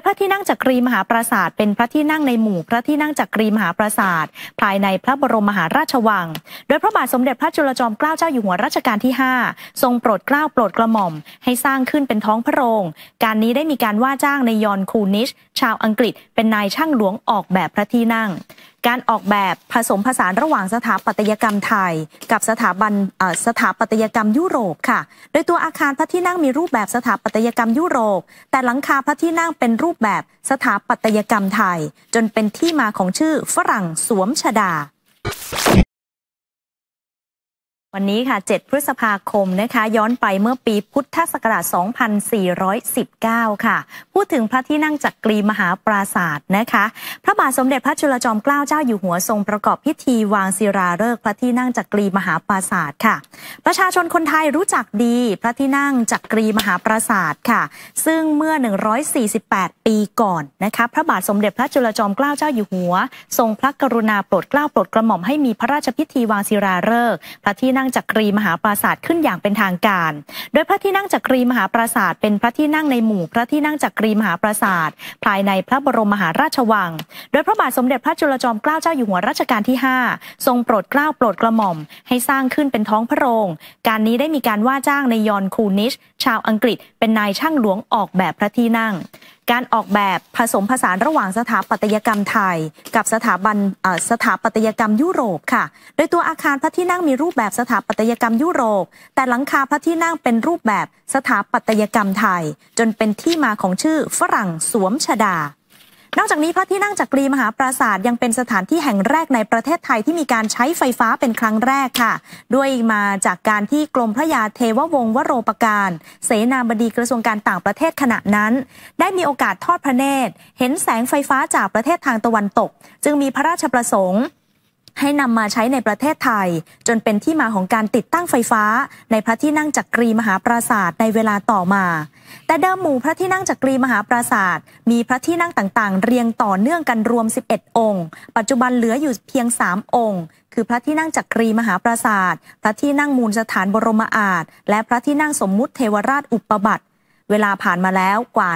ยพระที่นั่งจักรีมหาปราสาทเป็นพระที่นั่งในหมู่พระที่นั่งจักรีมหาปราสาทภายในพระบรมมหาราชวัง โดยพระบาทสมเด็จพระจุลจอมเกล้าเจ้าอยู่หัวรัชกาลที่5ทรงโปรดเกล้าโปรดกระหม่อม ให้สร้างขึ้นเป็นท้องพระโรง การนี้ได้มีการว่าจ้างในยอนคูนิช ชาวอังกฤษเป็นนายช่างหลวงออกแบบพระที่นั่งการออกแบบผสมผสานระหว่างสถาปัตยกรรมไทย กับสถาบันสถาปัตยกรรมยุโรปค่ะ โดยตัวอาคารพระที่นั่งมีรูปแบบสถาปัตยกรรมยุโรป แต่หลังคาพระที่นั่งเป็นรูปแบบสถาปัตยกรรมไทย จนเป็นที่มาของชื่อ ฝรั่งสวมชดาวันนี้ค่ะ 7 พฤษภาคมนะคะ ย้อนไปเมื่อปีพุทธศักราช 2419 ค่ะ พูดถึงพระที่นั่งจักกรีมหาปราศาสตร์นะคะ พระบาทสมเด็จพระจุลจอมเกล้าเจ้าอยู่หัวทรงประกอบพิธีวางศิราฤกษ์พระที่นั่งจักกรีมหาปราศาสตร์ค่ะ ประชาชนคนไทยรู้จักดีพระที่นั่งจักกรีมหาปราศาสตร์ค่ะ ซึ่งเมื่อ 148 ปีก่อนนะคะ พระบาทสมเด็จพระจุลจอมเกล้าเจ้าอยู่หัว ทรงพระกรุณาโปรดเกล้าโปรดกระหม่อมให้มีพระราชพิธีวางศิราฤกษ์พระที่นั่งนั่งจักรีมหาปราสาทขึ้นอย่างเป็นทางการ โดยพระที่นั่งจักรีมหาปราสาทเป็นพระที่นั่งในหมู่ พระที่นั่งจักรีมหาปราสาทภายในพระบรมมหาราชวัง โดยพระบาทสมเด็จพระจุลจอมเกล้าเจ้าอยู่หัวรัชกาลที่5ทรงโปรดเกล้าโปรดกระหม่อม ให้สร้างขึ้นเป็นท้องพระโรง การนี้ได้มีการว่าจ้างในยอนคูนิช ชาวอังกฤษเป็นนายช่างหลวงออกแบบพระที่นั่งการออกแบบผสมผสานระหว่างสถาปัตยกรรมไทย กับสถาบันสถาปัตยกรรมยุโรปค่ะ โดยตัวอาคารพระที่นั่งมีรูปแบบสถาปัตยกรรมยุโรป แต่หลังคาพระที่นั่งเป็นรูปแบบสถาปัตยกรรมไทยจนเป็นที่มาของชื่อฝรั่งสวมชดานอกจากนี้พระที่นั่งจักรีมหาปราสาทยังเป็นสถานที่แห่งแรกในประเทศไทยที่มีการใช้ไฟฟ้าเป็นครั้งแรกค่ะ ด้วยมาจากการที่กรมพระยาเทววงศ์วโรปการ เสนาบดีกระทรวงการต่างประเทศขณะนั้น ได้มีโอกาสทอดพระเนตร เห็นแสงไฟฟ้าจากประเทศทางตะวันตก จึงมีพระราชประสงค์ให้นำมาใช้ในประเทศไทย จนเป็นที่มาของการติดตั้งไฟฟ้าในพระที่นั่งจักรีมหาปราศาสตร์ในเวลาต่อมา แต่เดิมหมู่พระที่นั่งจักรีมหาปราศาสตร์มีพระที่นั่งต่างๆ เรียงต่อเนื่องกันรวม 11 องค์ ปัจจุบันเหลืออยู่เพียง3องค์ คือพระที่นั่งจักรีมหาปราศาสตร์พระที่นั่งมูลสถานบรมอาจและพระที่นั่งสมมุติเทวราชอุปบัติเวลาผ่านมาแล้วกว่า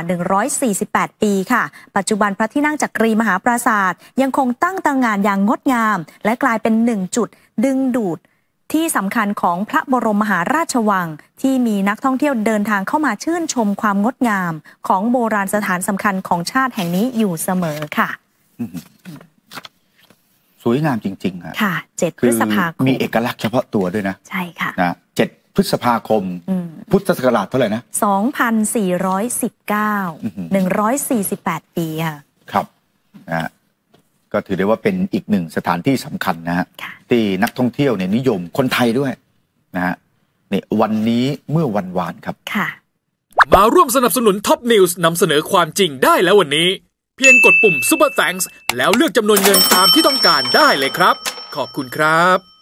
148ปีค่ะ ปัจจุบันพระที่นั่งจักรีมหาปราศาสตร์ยังคงตั้งตรงงานอย่างงดงาม และกลายเป็นหนึ่งจุด ดึงดูด ที่สำคัญของพระบรมมหาราชวัง ที่มีนักท่องเที่ยวเดินทางเข้ามาชื่นชมความงดงาม ของโบราณสถานสำคัญของชาติแห่งนี้อยู่เสมอค่ะสวยงามจริง ๆ ค่ะค่ะเจ็ดพฤษภาคมมีเอกลักษณ์เฉพาะตัวด้วยนะใช่ค่ะนะเจ็ดพฤษภาคมมพุทธศักราชเท่าไหร่นะ 2419 148 ปีค่ะ ครับนะฮะก็ถือได้ว่าเป็นอีกหนึ่งสถานที่สำคัญนะฮะที่นักท่องเที่ยวเนี่ยนิยมคนไทยด้วยนะฮะนี่วันนี้เมื่อวันวานครับ ค่ะ มาร่วมสนับสนุนท็อปนิวส์นำเสนอความจริงได้แล้ววันนี้ เพียงกดปุ่มป u ปอร์แฟงส์แล้วเลือกจำนวนเงินตามที่ต้องการได้เลยครับ ขอบคุณครับ